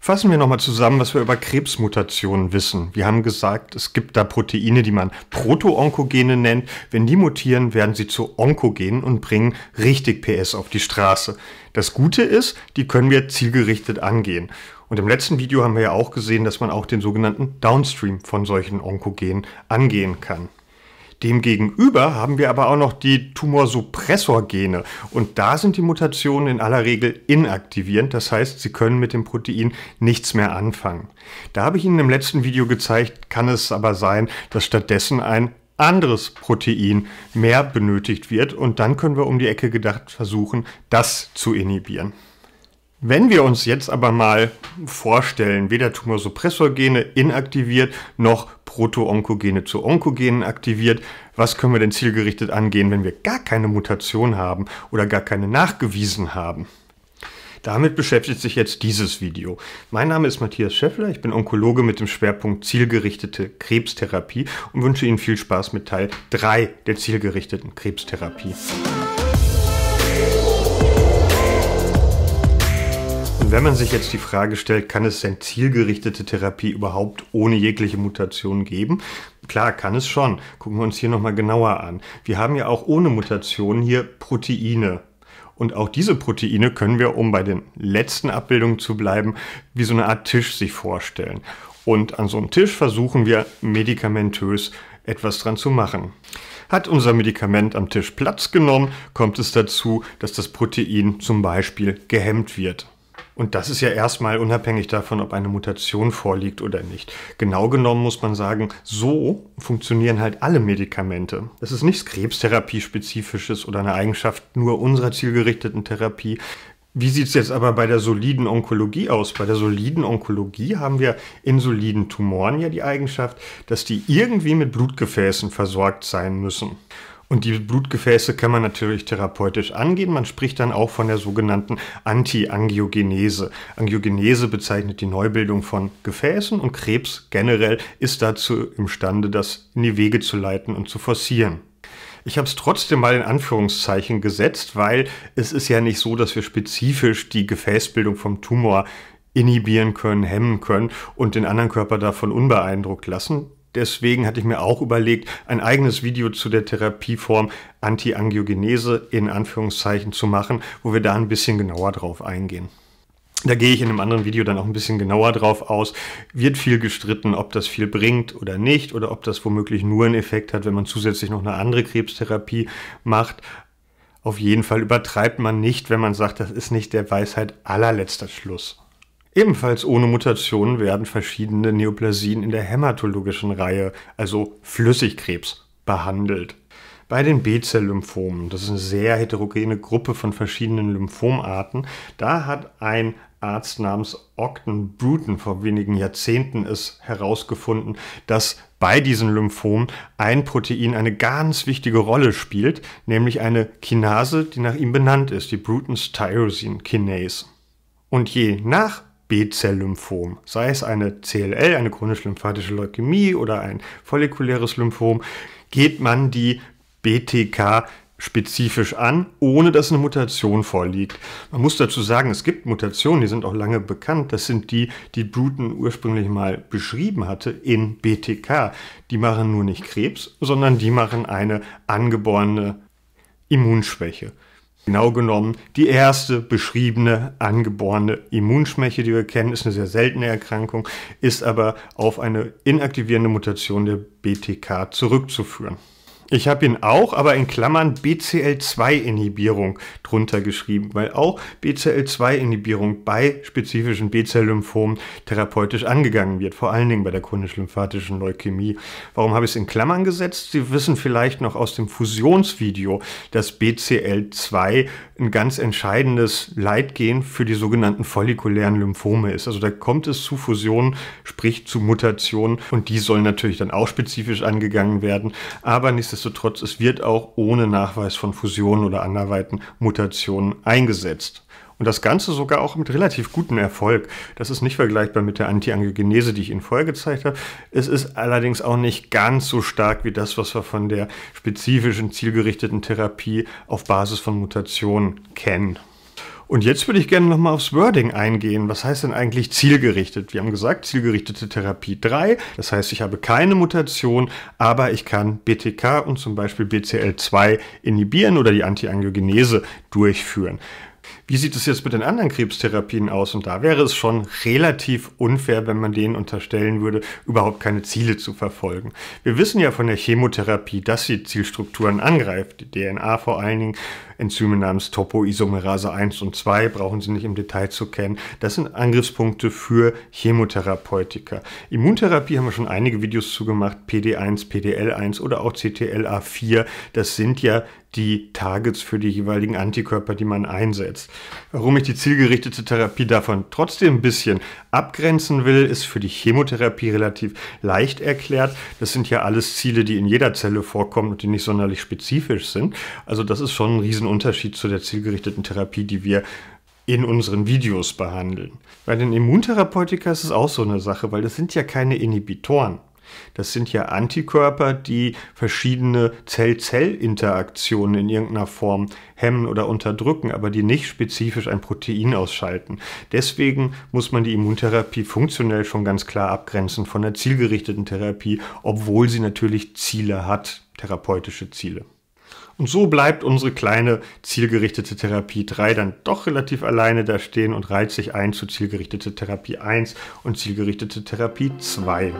Fassen wir nochmal zusammen, was wir über Krebsmutationen wissen. Wir haben gesagt, es gibt da Proteine, die man Proto-Onkogene nennt. Wenn die mutieren, werden sie zu Onkogenen und bringen richtig PS auf die Straße. Das Gute ist, die können wir zielgerichtet angehen. Und im letzten Video haben wir ja auch gesehen, dass man auch den sogenannten Downstream von solchen Onkogenen angehen kann. Demgegenüber haben wir aber auch noch die Tumorsuppressorgene und da sind die Mutationen in aller Regel inaktivierend, das heißt, sie können mit dem Protein nichts mehr anfangen. Da habe ich Ihnen im letzten Video gezeigt, kann es aber sein, dass stattdessen ein anderes Protein mehr benötigt wird und dann können wir um die Ecke gedacht versuchen, das zu inhibieren. Wenn wir uns jetzt aber mal vorstellen, weder Tumorsuppressorgene inaktiviert noch Proto-Onkogene zu Onkogenen aktiviert, was können wir denn zielgerichtet angehen, wenn wir gar keine Mutation haben oder gar keine nachgewiesen haben? Damit beschäftigt sich jetzt dieses Video. Mein Name ist Matthias Schäffler, ich bin Onkologe mit dem Schwerpunkt zielgerichtete Krebstherapie und wünsche Ihnen viel Spaß mit Teil 3 der zielgerichteten Krebstherapie. Und wenn man sich jetzt die Frage stellt, kann es denn zielgerichtete Therapie überhaupt ohne jegliche Mutation geben? Klar, kann es schon. Gucken wir uns hier nochmal genauer an. Wir haben ja auch ohne Mutationen hier Proteine. Und auch diese Proteine können wir, um bei den letzten Abbildungen zu bleiben, wie so eine Art Tisch sich vorstellen. Und an so einem Tisch versuchen wir medikamentös etwas dran zu machen. Hat unser Medikament am Tisch Platz genommen, kommt es dazu, dass das Protein zum Beispiel gehemmt wird. Und das ist ja erstmal unabhängig davon, ob eine Mutation vorliegt oder nicht. Genau genommen muss man sagen, so funktionieren halt alle Medikamente. Das ist nichts Krebstherapie-spezifisches oder eine Eigenschaft nur unserer zielgerichteten Therapie. Wie sieht es jetzt aber bei der soliden Onkologie aus? Bei der soliden Onkologie haben wir in soliden Tumoren ja die Eigenschaft, dass die irgendwie mit Blutgefäßen versorgt sein müssen. Und die Blutgefäße kann man natürlich therapeutisch angehen. Man spricht dann auch von der sogenannten Anti-Angiogenese. Angiogenese bezeichnet die Neubildung von Gefäßen und Krebs generell ist dazu imstande, das in die Wege zu leiten und zu forcieren. Ich habe es trotzdem mal in Anführungszeichen gesetzt, weil es ist ja nicht so, dass wir spezifisch die Gefäßbildung vom Tumor inhibieren können, hemmen können und den anderen Körper davon unbeeindruckt lassen deswegen hatte ich mir auch überlegt, ein eigenes Video zu der Therapieform Antiangiogenese in Anführungszeichen zu machen, wo wir da ein bisschen genauer drauf eingehen. Da gehe ich in einem anderen Video dann auch ein bisschen genauer drauf aus. Wird viel gestritten, ob das viel bringt oder nicht oder ob das womöglich nur einen Effekt hat, wenn man zusätzlich noch eine andere Krebstherapie macht. Auf jeden Fall übertreibt man nicht, wenn man sagt, das ist nicht der Weisheit allerletzter Schluss. Ebenfalls ohne Mutation werden verschiedene Neoplasien in der hämatologischen Reihe, also Flüssigkrebs, behandelt. Bei den B-Zell-Lymphomen, das ist eine sehr heterogene Gruppe von verschiedenen Lymphomarten, da hat ein Arzt namens Ogden Bruton vor wenigen Jahrzehnten es herausgefunden, dass bei diesen Lymphomen ein Protein eine ganz wichtige Rolle spielt, nämlich eine Kinase, die nach ihm benannt ist, die Brutons Tyrosine Kinase. Und je nach B-Zell-Lymphom, sei es eine CLL, eine chronisch lymphatische Leukämie oder ein follikuläres Lymphom, geht man die BTK spezifisch an, ohne dass eine Mutation vorliegt. Man muss dazu sagen, es gibt Mutationen, die sind auch lange bekannt. Das sind die, die Bruton ursprünglich mal beschrieben hatte in BTK. Die machen nur nicht Krebs, sondern die machen eine angeborene Immunschwäche. Genau genommen die erste beschriebene angeborene Immunschwäche, die wir kennen, ist eine sehr seltene Erkrankung, ist aber auf eine inaktivierende Mutation der BTK zurückzuführen. Ich habe ihn auch, aber in Klammern BCL2-Inhibierung drunter geschrieben, weil auch BCL2-Inhibierung bei spezifischen B-Zell-Lymphomen therapeutisch angegangen wird, vor allen Dingen bei der chronisch-lymphatischen Leukämie. Warum habe ich es in Klammern gesetzt? Sie wissen vielleicht noch aus dem Fusionsvideo, dass BCL2 ein ganz entscheidendes Leitgen für die sogenannten follikulären Lymphome ist. Also da kommt es zu Fusionen, sprich zu Mutationen und die sollen natürlich dann auch spezifisch angegangen werden, aber nichtsdestotrotz Nichtsdestotrotz, es wird auch ohne Nachweis von Fusionen oder anderweiten Mutationen eingesetzt. Und das Ganze sogar auch mit relativ gutem Erfolg. Das ist nicht vergleichbar mit der Antiangiogenese, die ich Ihnen vorher gezeigt habe. Es ist allerdings auch nicht ganz so stark wie das, was wir von der spezifischen, zielgerichteten Therapie auf Basis von Mutationen kennen. Und jetzt würde ich gerne nochmal aufs Wording eingehen. Was heißt denn eigentlich zielgerichtet? Wir haben gesagt, zielgerichtete Therapie 3. Das heißt, ich habe keine Mutation, aber ich kann BTK und zum Beispiel BCL2 inhibieren oder die Antiangiogenese durchführen. Wie sieht es jetzt mit den anderen Krebstherapien aus? Und da wäre es schon relativ unfair, wenn man denen unterstellen würde, überhaupt keine Ziele zu verfolgen. Wir wissen ja von der Chemotherapie, dass sie Zielstrukturen angreift, die DNA vor allen Dingen. Enzyme namens Topoisomerase 1 und 2, brauchen Sie nicht im Detail zu kennen. Das sind Angriffspunkte für Chemotherapeutika. Immuntherapie haben wir schon einige Videos zugemacht, PD1, PDL1 oder auch CTLA4. Das sind ja die Targets für die jeweiligen Antikörper, die man einsetzt. Warum ich die zielgerichtete Therapie davon trotzdem ein bisschen abgrenzen will, ist für die Chemotherapie relativ leicht erklärt. Das sind ja alles Ziele, die in jeder Zelle vorkommen und die nicht sonderlich spezifisch sind. Also das ist schon ein riesen Unterschied zu der zielgerichteten Therapie, die wir in unseren Videos behandeln. Bei den Immuntherapeutika ist es auch so eine Sache, weil das sind ja keine Inhibitoren. Das sind ja Antikörper, die verschiedene Zell-Zell-Interaktionen in irgendeiner Form hemmen oder unterdrücken, aber die nicht spezifisch ein Protein ausschalten. Deswegen muss man die Immuntherapie funktionell schon ganz klar abgrenzen von der zielgerichteten Therapie, obwohl sie natürlich Ziele hat, therapeutische Ziele. Und so bleibt unsere kleine zielgerichtete Therapie 3 dann doch relativ alleine da stehen und reiht sich ein zu zielgerichtete Therapie 1 und zielgerichtete Therapie 2.